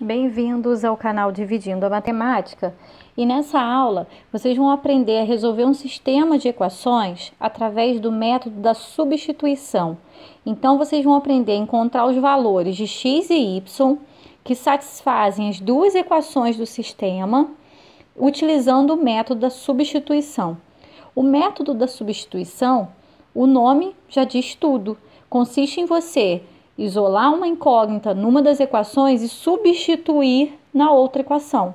Bem-vindos ao canal Dividindo a Matemática. E nessa aula, vocês vão aprender a resolver um sistema de equações através do método da substituição. Então, vocês vão aprender a encontrar os valores de x e y que satisfazem as duas equações do sistema utilizando o método da substituição. O método da substituição, o nome já diz tudo. Consiste em você isolar uma incógnita numa das equações e substituir na outra equação.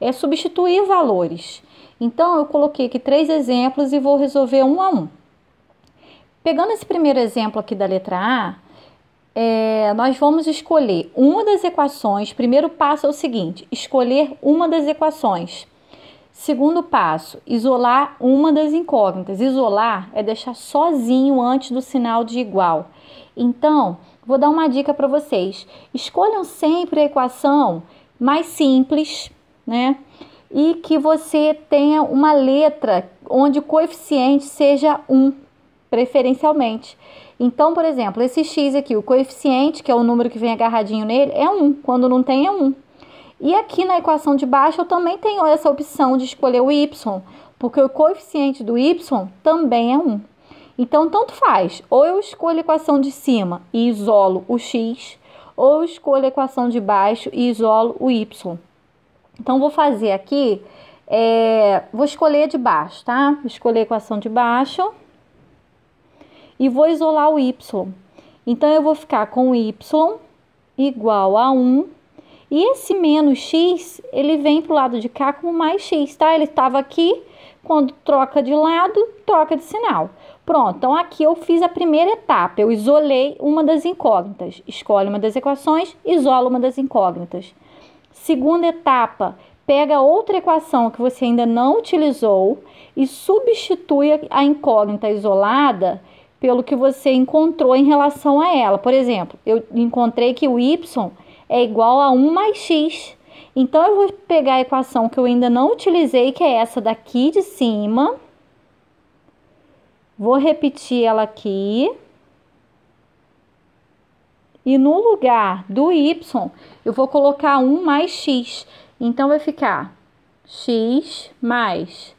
É substituir valores. Então, eu coloquei aqui três exemplos e vou resolver um a um. Pegando esse primeiro exemplo aqui da letra A, é, nós vamos escolher uma das equações. Primeiro passo é o seguinte: escolher uma das equações. Segundo passo, isolar uma das incógnitas. Isolar é deixar sozinho antes do sinal de igual. Então, vou dar uma dica para vocês. Escolham sempre a equação mais simples, né? E que você tenha uma letra onde o coeficiente seja 1, preferencialmente. Então, por exemplo, esse x aqui, o coeficiente, que é o número que vem agarradinho nele, é 1. Quando não tem, é 1. E aqui na equação de baixo eu também tenho essa opção de escolher o y, porque o coeficiente do y também é 1. Então, tanto faz. Ou eu escolho a equação de cima e isolo o x, ou eu escolho a equação de baixo e isolo o y. Então, vou fazer aqui, é, vou escolher de baixo, tá? Vou escolher a equação de baixo e vou isolar o y. Então, eu vou ficar com y igual a 1 e esse menos x, ele vem para o lado de cá como mais x, tá? Ele estava aqui, quando troca de lado, troca de sinal. Pronto, então aqui eu fiz a primeira etapa, eu isolei uma das incógnitas. Escolhe uma das equações, isola uma das incógnitas. Segunda etapa, pega outra equação que você ainda não utilizou e substitui a incógnita isolada pelo que você encontrou em relação a ela. Por exemplo, eu encontrei que o y é igual a 1 mais x. Então, eu vou pegar a equação que eu ainda não utilizei, que é essa daqui de cima. Vou repetir ela aqui. E no lugar do y, eu vou colocar 1 mais x. Então, vai ficar x mais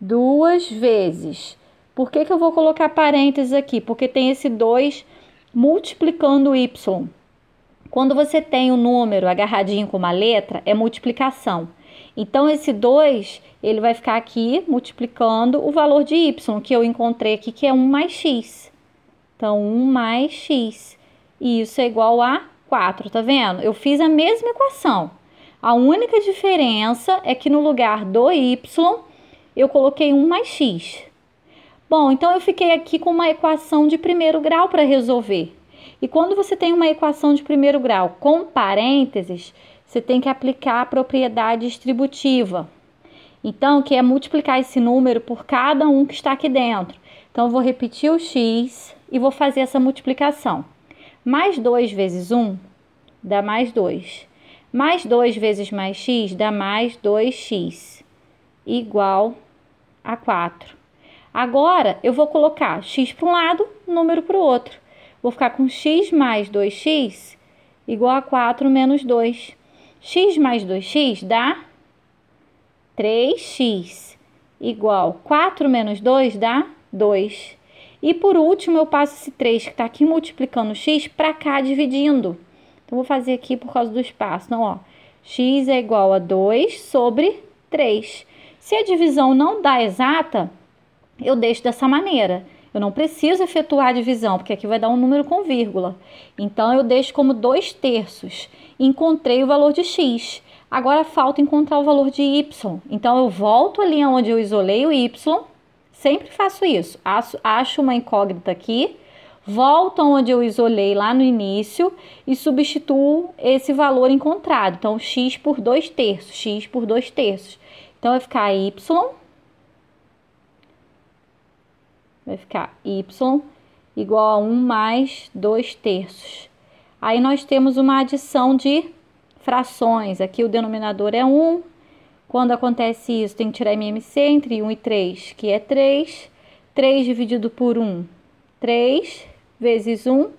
duas vezes. Por que, que eu vou colocar parênteses aqui? Porque tem esse 2 multiplicando o y. Quando você tem um número agarradinho com uma letra, é multiplicação. Então, esse 2 ele vai ficar aqui multiplicando o valor de y, que eu encontrei aqui, que é 1 mais x. Então, 1 mais x. E isso é igual a 4, tá vendo? Eu fiz a mesma equação. A única diferença é que no lugar do y, eu coloquei 1 mais x. Bom, então eu fiquei aqui com uma equação de primeiro grau para resolver. E quando você tem uma equação de primeiro grau com parênteses, você tem que aplicar a propriedade distributiva. Então, que é multiplicar esse número por cada um que está aqui dentro. Então, eu vou repetir o x e vou fazer essa multiplicação. Mais 2 vezes 1 dá mais 2. Mais 2 vezes mais x dá mais 2x, igual a 4. Agora, eu vou colocar x para um lado, número para o outro. Vou ficar com x mais 2x igual a 4 menos 2. x mais 2x dá 3x igual 4 menos 2 dá 2. E por último, eu passo esse 3 que está aqui multiplicando x para cá dividindo. Então, vou fazer aqui por causa do espaço. Então, ó, x é igual a 2 sobre 3. Se a divisão não dá exata, eu deixo dessa maneira. Eu não preciso efetuar a divisão, porque aqui vai dar um número com vírgula. Então, eu deixo como 2 terços. Encontrei o valor de x. Agora, falta encontrar o valor de y. Então, eu volto ali onde eu isolei o y. Sempre faço isso. Acho uma incógnita aqui. Volto onde eu isolei lá no início e substituo esse valor encontrado. Então, x por 2 terços, x por 2 terços. Então, vai ficar y vai ficar y igual a 1 mais 2 terços. Aí nós temos uma adição de frações. Aqui o denominador é 1. Quando acontece isso, tem que tirar MMC entre 1 e 3, que é 3. 3 dividido por 1, 3 vezes 1,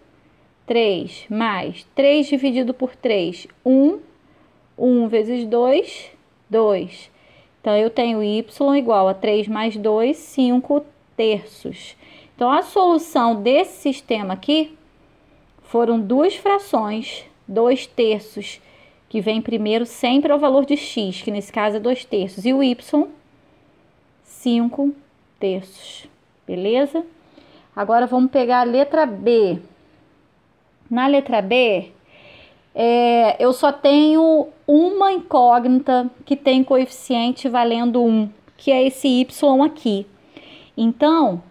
3, mais 3 dividido por 3, 1. 1 vezes 2, 2. Então, eu tenho y igual a 3 mais 2, 5 terços. Então, a solução desse sistema aqui foram duas frações, dois terços, que vem primeiro sempre ao valor de x, que nesse caso é dois terços, e o y, 5 terços. Beleza? Agora vamos pegar a letra B. Na letra B, é, eu só tenho uma incógnita que tem coeficiente valendo 1, que é esse y aqui. Então, o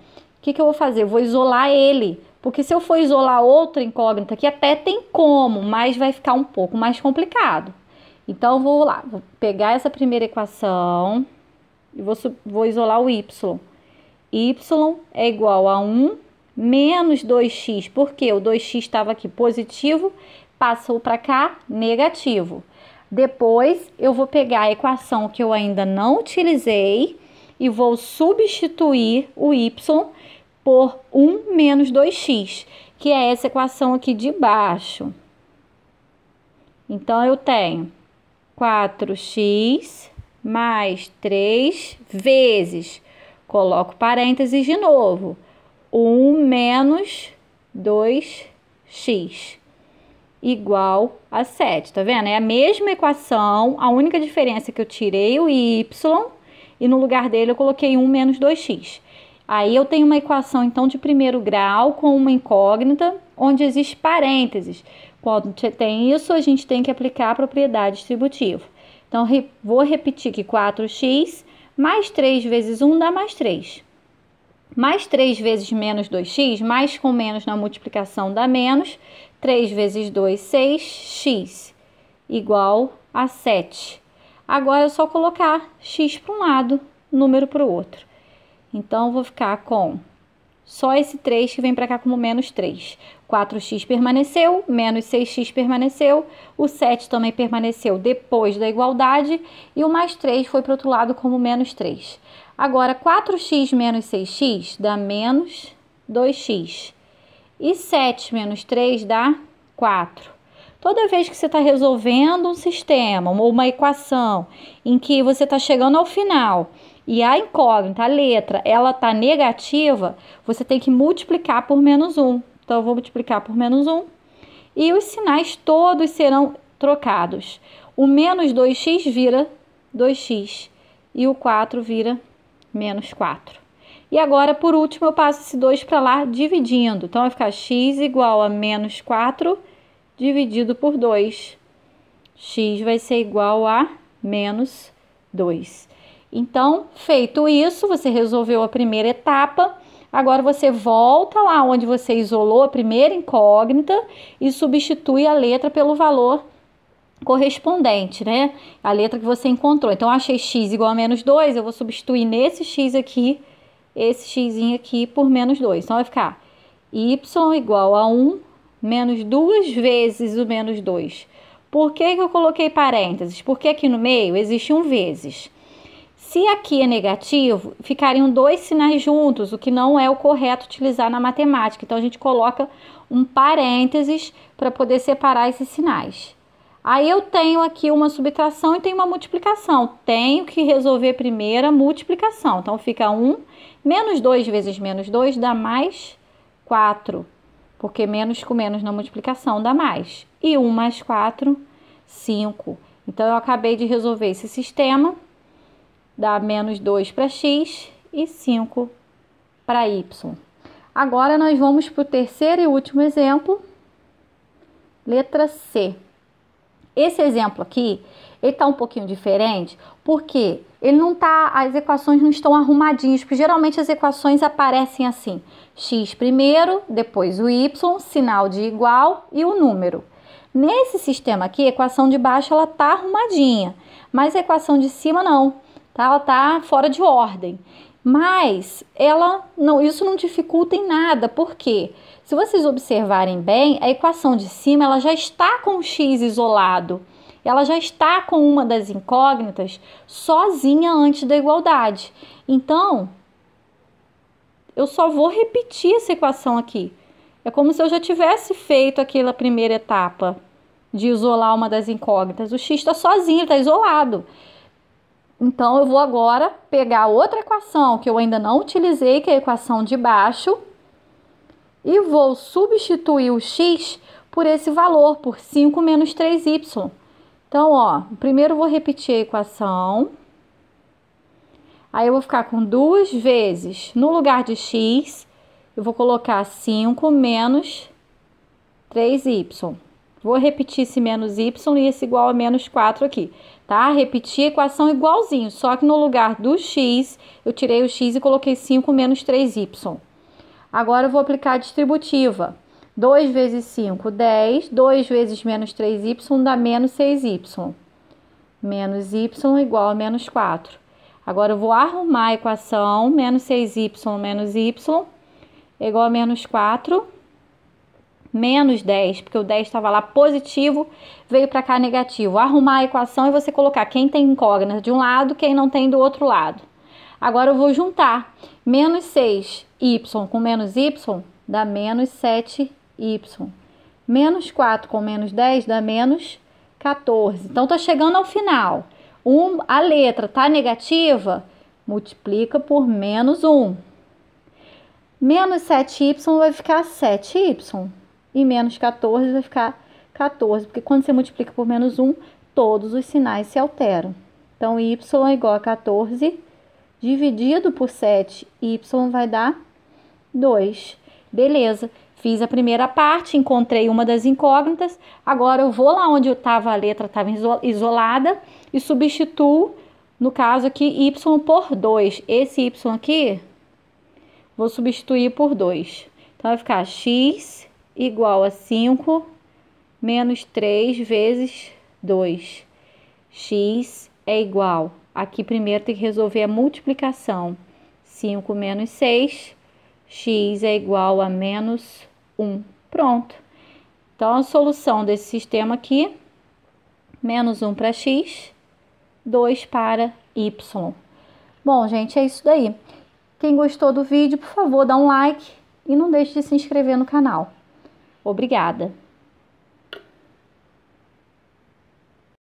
que, que eu vou fazer? Eu vou isolar ele. Porque se eu for isolar outra incógnita, que até tem como, mas vai ficar um pouco mais complicado. Então, vou lá, vou pegar essa primeira equação e vou, vou isolar o y. y é igual a 1 menos 2x, porque o 2x estava aqui positivo, passou para cá negativo. Depois, eu vou pegar a equação que eu ainda não utilizei e vou substituir o y por 1 menos 2x, que é essa equação aqui de baixo. Então, eu tenho 4x mais 3 vezes, coloco parênteses de novo, 1 menos 2x igual a 7, tá vendo? É a mesma equação, a única diferença é que eu tirei o y e no lugar dele eu coloquei 1 menos 2x. Aí eu tenho uma equação então de primeiro grau com uma incógnita, onde existe parênteses. Quando você tem isso, a gente tem que aplicar a propriedade distributiva. Então, vou repetir que 4x mais 3 vezes 1 dá mais 3. Mais 3 vezes menos 2x, mais com menos na multiplicação dá menos. 3 vezes 2, 6, x igual a 7. Agora é só colocar x para um lado, número para o outro. Então, vou ficar com só esse 3 que vem para cá como menos 3. 4x permaneceu, menos 6x permaneceu, o 7 também permaneceu depois da igualdade e o mais 3 foi para o outro lado como menos 3. Agora, 4x menos 6x dá menos 2x e 7 menos 3 dá 4. Toda vez que você está resolvendo um sistema ou uma equação em que você está chegando ao final e a incógnita, a letra, ela está negativa, você tem que multiplicar por menos 1. Então, eu vou multiplicar por menos 1 e os sinais todos serão trocados. O menos 2x vira 2x e o 4 vira menos 4. E agora, por último, eu passo esse 2 para lá dividindo. Então, vai ficar x igual a menos 4 dividido por 2. x vai ser igual a menos 2. Então, feito isso, você resolveu a primeira etapa. Agora você volta lá onde você isolou a primeira incógnita e substitui a letra pelo valor correspondente, né? A letra que você encontrou. Então, achei x igual a menos 2, eu vou substituir nesse x aqui, esse x aqui por menos 2. Então, vai ficar y igual a 1 menos duas vezes o menos 2. Por que, que eu coloquei parênteses? Porque aqui no meio existe um vezes. Se aqui é negativo, ficariam dois sinais juntos, o que não é o correto utilizar na matemática. Então a gente coloca um parênteses para poder separar esses sinais. Aí eu tenho aqui uma subtração e tenho uma multiplicação. Tenho que resolver primeiro a multiplicação. Então fica 1 menos 2 vezes menos 2 dá mais 4 porque menos com menos na multiplicação dá mais. E 1 mais 4, 5. Então, eu acabei de resolver esse sistema, dá menos 2 para x e 5 para y. Agora, nós vamos para o terceiro e último exemplo, letra C. Esse exemplo aqui, ele está um pouquinho diferente, porque ele não tá, as equações não estão arrumadinhas, porque geralmente as equações aparecem assim: x primeiro, depois o y, sinal de igual e o número. Nesse sistema aqui, a equação de baixo ela tá arrumadinha, mas a equação de cima não, tá? Ela tá fora de ordem. Mas ela não, isso não dificulta em nada, porque se vocês observarem bem, a equação de cima ela já está com x isolado ela já está com uma das incógnitas sozinha antes da igualdade. Então, eu só vou repetir essa equação aqui. É como se eu já tivesse feito aquela primeira etapa de isolar uma das incógnitas. O x está sozinho, está isolado. Então, eu vou agora pegar outra equação que eu ainda não utilizei, que é a equação de baixo, e vou substituir o x por esse valor, por 5 menos 3y. Então, ó, primeiro eu vou repetir a equação. Aí eu vou ficar com duas vezes no lugar de x, eu vou colocar 5 menos 3y. Vou repetir esse menos y e esse igual a menos 4 aqui, tá? Repetir a equação igualzinho, só que no lugar do x, eu tirei o x e coloquei 5 menos 3y. Agora eu vou aplicar a distributiva. 2 vezes 5, 10. 2 vezes menos 3y dá menos 6y. Menos y igual a menos 4. Agora, eu vou arrumar a equação. Menos 6y menos y é igual a menos 4. Menos 10, porque o 10 estava lá positivo, veio para cá negativo. Arrumar a equação e é você colocar quem tem incógnita de um lado, quem não tem do outro lado. Agora, eu vou juntar menos 6y com menos y dá menos 7 y y. Menos 4 com menos 10 dá menos 14. Então, está chegando ao final. Um, a letra está negativa, multiplica por menos 1. Menos 7y vai ficar 7y. E menos 14 vai ficar 14. Porque quando você multiplica por menos 1, todos os sinais se alteram. Então, y é igual a 14 dividido por 7, y vai dar 2. Beleza. Fiz a primeira parte, encontrei uma das incógnitas. Agora eu vou lá onde estava a letra estava isolada e substituo, no caso aqui, y por 2. Esse y aqui, vou substituir por 2. Então vai ficar x igual a 5 menos 3 vezes 2. x é igual. Aqui primeiro tem que resolver a multiplicação. 5 menos 6, x é igual a menos 1. Pronto. Então, a solução desse sistema aqui, menos 1 para x, 2 para y. Bom, gente, é isso daí. Quem gostou do vídeo, por favor, dá um like e não deixe de se inscrever no canal. Obrigada!